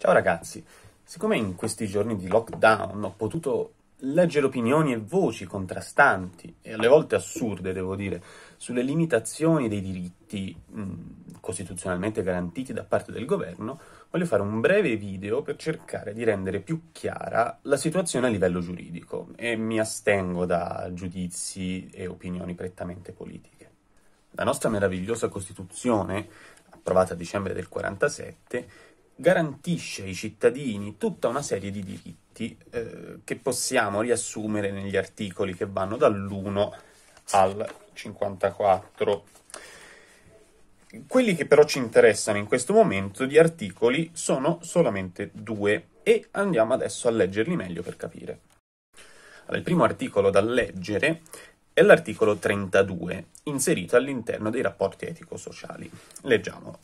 Ciao ragazzi, siccome in questi giorni di lockdown ho potuto leggere opinioni e voci contrastanti e alle volte assurde, devo dire, sulle limitazioni dei diritti mh, mm, costituzionalmente garantiti da parte del governo, voglio fare un breve video per cercare di rendere più chiara la situazione a livello giuridico e mi astengo da giudizi e opinioni prettamente politiche. La nostra meravigliosa Costituzione, approvata a dicembre del 47, garantisce ai cittadini tutta una serie di diritti eh, che possiamo riassumere negli articoli che vanno dall'1 al 54. Quelli che però ci interessano in questo momento di articoli sono solamente due e andiamo adesso a leggerli meglio per capire. Allora, il primo articolo da leggere è l'articolo 32, inserito all'interno dei rapporti etico-sociali. Leggiamolo.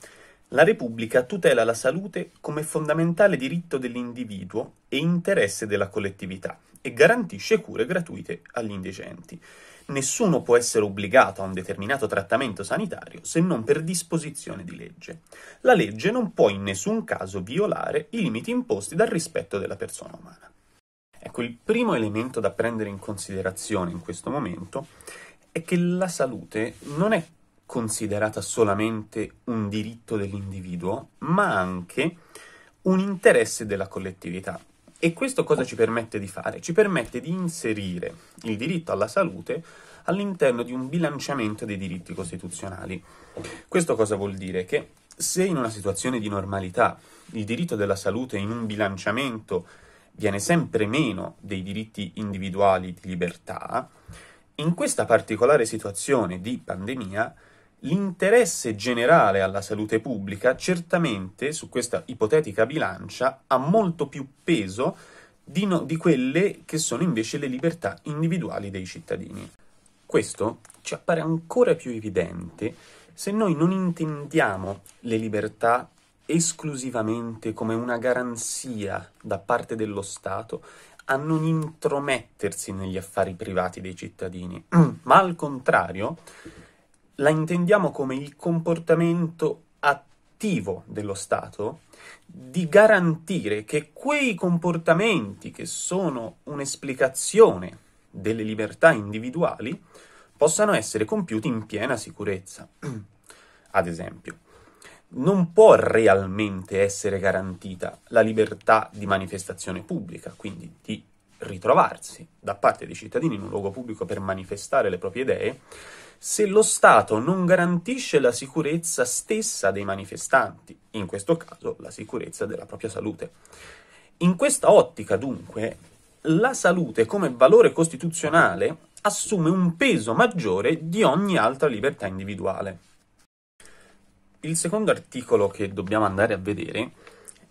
La Repubblica tutela la salute come fondamentale diritto dell'individuo e interesse della collettività e garantisce cure gratuite agli indigenti. Nessuno può essere obbligato a un determinato trattamento sanitario se non per disposizione di legge. La legge non può in nessun caso violare i limiti imposti dal rispetto della persona umana. Ecco, il primo elemento da prendere in considerazione in questo momento è che la salute non è considerata solamente un diritto dell'individuo, ma anche un interesse della collettività. E questo cosa ci permette di fare? Ci permette di inserire il diritto alla salute all'interno di un bilanciamento dei diritti costituzionali. Questo cosa vuol dire? Che se in una situazione di normalità il diritto della salute in un bilanciamento viene sempre meno dei diritti individuali di libertà, in questa particolare situazione di pandemia L'interesse generale alla salute pubblica certamente su questa ipotetica bilancia ha molto più peso di, no, di quelle che sono invece le libertà individuali dei cittadini. Questo ci appare ancora più evidente se noi non intendiamo le libertà esclusivamente come una garanzia da parte dello Stato a non intromettersi negli affari privati dei cittadini, ma al contrario la intendiamo come il comportamento attivo dello Stato di garantire che quei comportamenti che sono un'esplicazione delle libertà individuali possano essere compiuti in piena sicurezza. Ad esempio, non può realmente essere garantita la libertà di manifestazione pubblica, quindi di ritrovarsi da parte dei cittadini in un luogo pubblico per manifestare le proprie idee, se lo Stato non garantisce la sicurezza stessa dei manifestanti, in questo caso la sicurezza della propria salute. In questa ottica, dunque, la salute come valore costituzionale assume un peso maggiore di ogni altra libertà individuale. Il secondo articolo che dobbiamo andare a vedere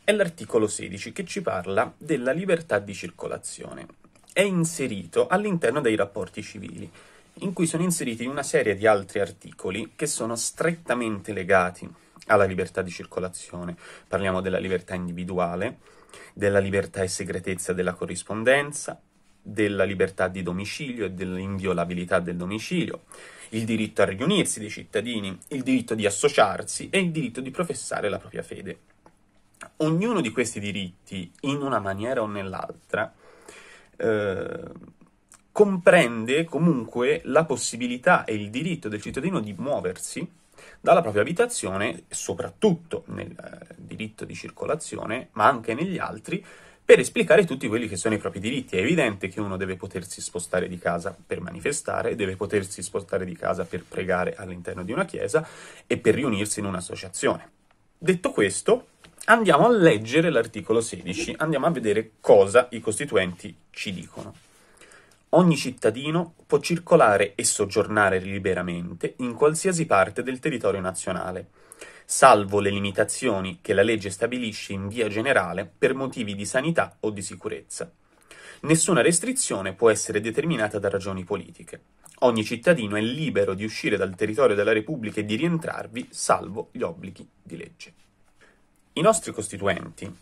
è l'articolo 16 che ci parla della libertà di circolazione. È inserito all'interno dei rapporti civili, in cui sono inseriti una serie di altri articoli che sono strettamente legati alla libertà di circolazione. Parliamo della libertà individuale, della libertà e segretezza della corrispondenza, della libertà di domicilio e dell'inviolabilità del domicilio, il diritto a riunirsi dei cittadini, il diritto di associarsi e il diritto di professare la propria fede ognuno di questi diritti, in una maniera o nell'altra, eh, comprende comunque la possibilità e il diritto del cittadino di muoversi dalla propria abitazione, soprattutto nel eh, diritto di circolazione, ma anche negli altri, per esplicare tutti quelli che sono i propri diritti. È evidente che uno deve potersi spostare di casa per manifestare, deve potersi spostare di casa per pregare all'interno di una chiesa e per riunirsi in un'associazione. Detto questo, andiamo a leggere l'articolo 16, andiamo a vedere cosa i costituenti ci dicono. Ogni cittadino può circolare e soggiornare liberamente in qualsiasi parte del territorio nazionale, salvo le limitazioni che la legge stabilisce in via generale per motivi di sanità o di sicurezza. Nessuna restrizione può essere determinata da ragioni politiche. Ogni cittadino è libero di uscire dal territorio della Repubblica e di rientrarvi, salvo gli obblighi di legge. I nostri costituenti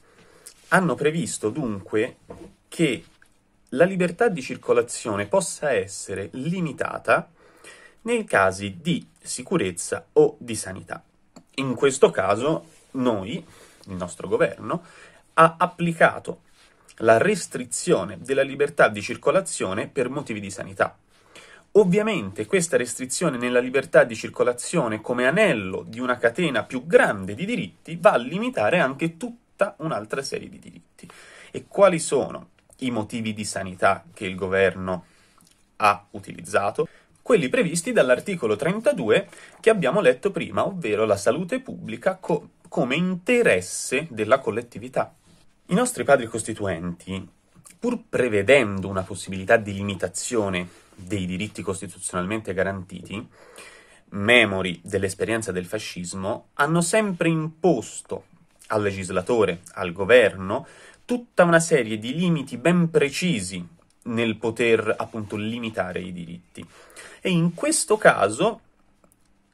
hanno previsto dunque che la libertà di circolazione possa essere limitata nei casi di sicurezza o di sanità. In questo caso noi, il nostro governo, ha applicato la restrizione della libertà di circolazione per motivi di sanità. Ovviamente questa restrizione nella libertà di circolazione come anello di una catena più grande di diritti va a limitare anche tutta un'altra serie di diritti. E quali sono i motivi di sanità che il governo ha utilizzato? quelli previsti dall'articolo 32 che abbiamo letto prima, ovvero la salute pubblica co- come interesse della collettività. I nostri padri costituenti, pur prevedendo una possibilità di limitazione dei diritti costituzionalmente garantiti, memori dell'esperienza del fascismo, hanno sempre imposto al legislatore, al governo, tutta una serie di limiti ben precisi nel poter appunto limitare i diritti. E in questo caso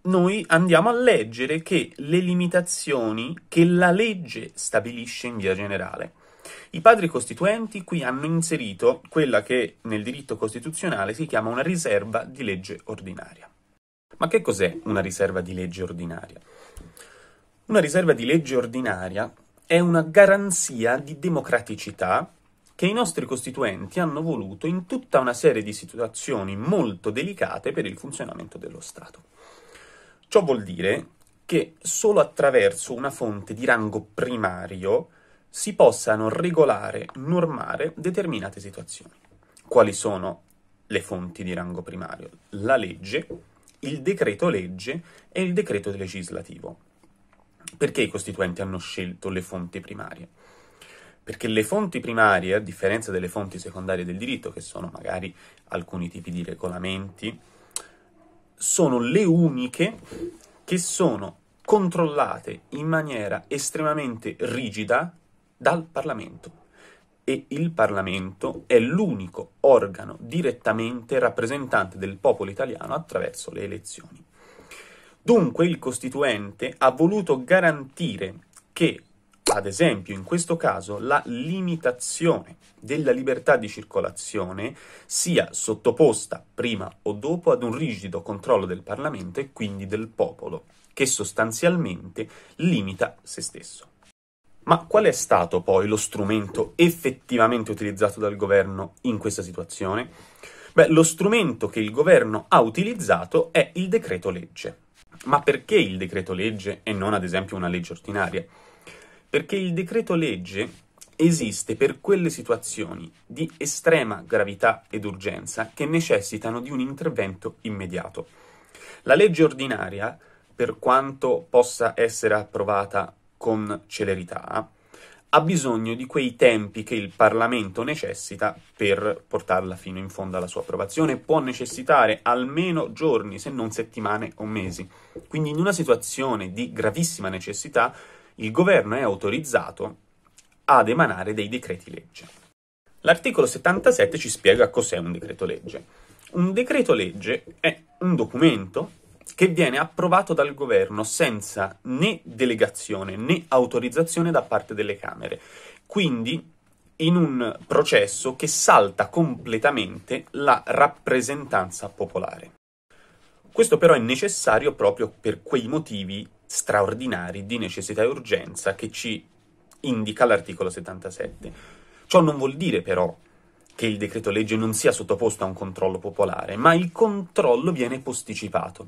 noi andiamo a leggere che le limitazioni che la legge stabilisce in via generale i padri costituenti qui hanno inserito quella che nel diritto costituzionale si chiama una riserva di legge ordinaria. Ma che cos'è una riserva di legge ordinaria? Una riserva di legge ordinaria è una garanzia di democraticità che i nostri costituenti hanno voluto in tutta una serie di situazioni molto delicate per il funzionamento dello Stato. Ciò vuol dire che solo attraverso una fonte di rango primario si possano regolare, normare determinate situazioni. Quali sono le fonti di rango primario? La legge, il decreto legge e il decreto legislativo. Perché i costituenti hanno scelto le fonti primarie? Perché le fonti primarie, a differenza delle fonti secondarie del diritto, che sono magari alcuni tipi di regolamenti, sono le uniche che sono controllate in maniera estremamente rigida dal Parlamento e il Parlamento è l'unico organo direttamente rappresentante del popolo italiano attraverso le elezioni. Dunque il Costituente ha voluto garantire che, ad esempio in questo caso, la limitazione della libertà di circolazione sia sottoposta prima o dopo ad un rigido controllo del Parlamento e quindi del popolo, che sostanzialmente limita se stesso. Ma qual è stato poi lo strumento effettivamente utilizzato dal governo in questa situazione? Beh, lo strumento che il governo ha utilizzato è il decreto legge. Ma perché il decreto legge e non ad esempio una legge ordinaria? Perché il decreto legge esiste per quelle situazioni di estrema gravità ed urgenza che necessitano di un intervento immediato. La legge ordinaria, per quanto possa essere approvata con celerità, ha bisogno di quei tempi che il Parlamento necessita per portarla fino in fondo alla sua approvazione. Può necessitare almeno giorni, se non settimane o mesi. Quindi in una situazione di gravissima necessità, il governo è autorizzato ad emanare dei decreti legge. L'articolo 77 ci spiega cos'è un decreto legge. Un decreto legge è un documento che viene approvato dal governo senza né delegazione né autorizzazione da parte delle Camere. Quindi in un processo che salta completamente la rappresentanza popolare. Questo però è necessario proprio per quei motivi straordinari di necessità e urgenza che ci indica l'articolo 77. Ciò non vuol dire però che il decreto legge non sia sottoposto a un controllo popolare, ma il controllo viene posticipato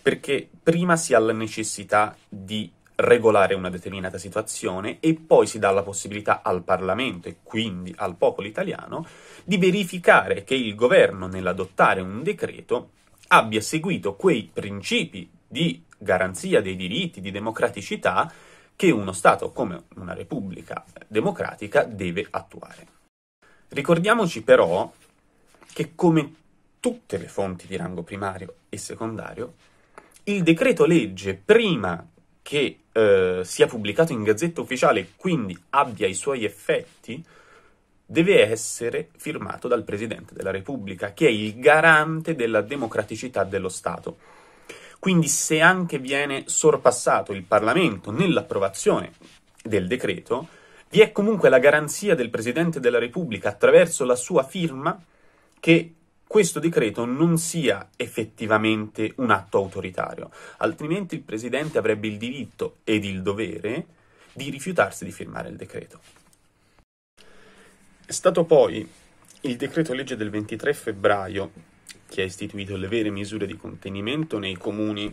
perché prima si ha la necessità di regolare una determinata situazione e poi si dà la possibilità al Parlamento e quindi al popolo italiano di verificare che il governo nell'adottare un decreto abbia seguito quei principi di garanzia dei diritti, di democraticità che uno Stato come una Repubblica democratica deve attuare. Ricordiamoci però che come tutte le fonti di rango primario e secondario, il decreto legge, prima che eh, sia pubblicato in gazzetta ufficiale e quindi abbia i suoi effetti, deve essere firmato dal Presidente della Repubblica, che è il garante della democraticità dello Stato. Quindi se anche viene sorpassato il Parlamento nell'approvazione del decreto, vi è comunque la garanzia del Presidente della Repubblica attraverso la sua firma che questo decreto non sia effettivamente un atto autoritario, altrimenti il Presidente avrebbe il diritto ed il dovere di rifiutarsi di firmare il decreto. È stato poi il decreto legge del 23 febbraio che ha istituito le vere misure di contenimento nei comuni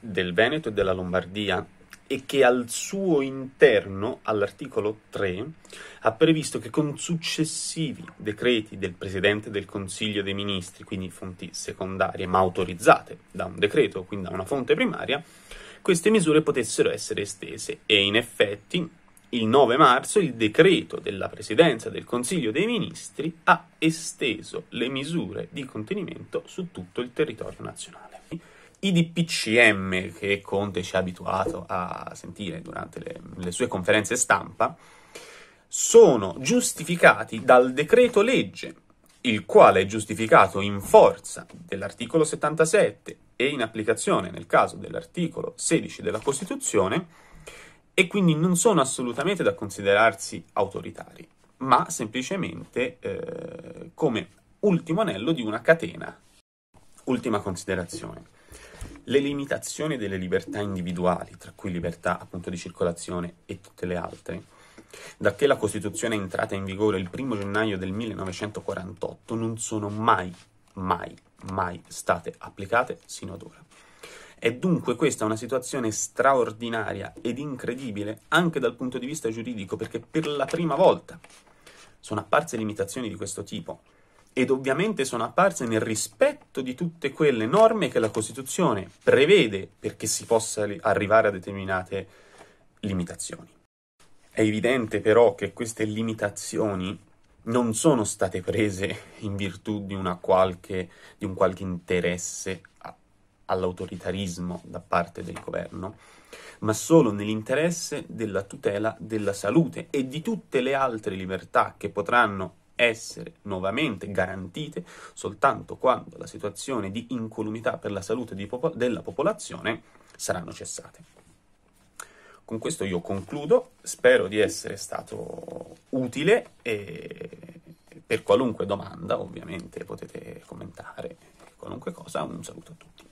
del Veneto e della Lombardia e che al suo interno, all'articolo 3, ha previsto che con successivi decreti del Presidente del Consiglio dei Ministri, quindi fonti secondarie ma autorizzate da un decreto, quindi da una fonte primaria, queste misure potessero essere estese e in effetti il 9 marzo il decreto della Presidenza del Consiglio dei Ministri ha esteso le misure di contenimento su tutto il territorio nazionale i DPCM che Conte ci ha abituato a sentire durante le, le sue conferenze stampa sono giustificati dal decreto legge, il quale è giustificato in forza dell'articolo 77 e in applicazione nel caso dell'articolo 16 della Costituzione e quindi non sono assolutamente da considerarsi autoritari, ma semplicemente eh, come ultimo anello di una catena. Ultima considerazione le limitazioni delle libertà individuali, tra cui libertà appunto di circolazione e tutte le altre, da che la Costituzione è entrata in vigore il 1 gennaio del 1948, non sono mai, mai, mai state applicate sino ad ora. È dunque questa una situazione straordinaria ed incredibile anche dal punto di vista giuridico, perché per la prima volta sono apparse limitazioni di questo tipo ed ovviamente sono apparse nel rispetto di tutte quelle norme che la Costituzione prevede perché si possa arrivare a determinate limitazioni. È evidente però che queste limitazioni non sono state prese in virtù di, qualche, di un qualche interesse a, all'autoritarismo da parte del governo, ma solo nell'interesse della tutela della salute e di tutte le altre libertà che potranno essere nuovamente garantite soltanto quando la situazione di incolumità per la salute popo- della popolazione saranno cessate. Con questo io concludo, spero di essere stato utile e per qualunque domanda ovviamente potete commentare qualunque cosa, un saluto a tutti.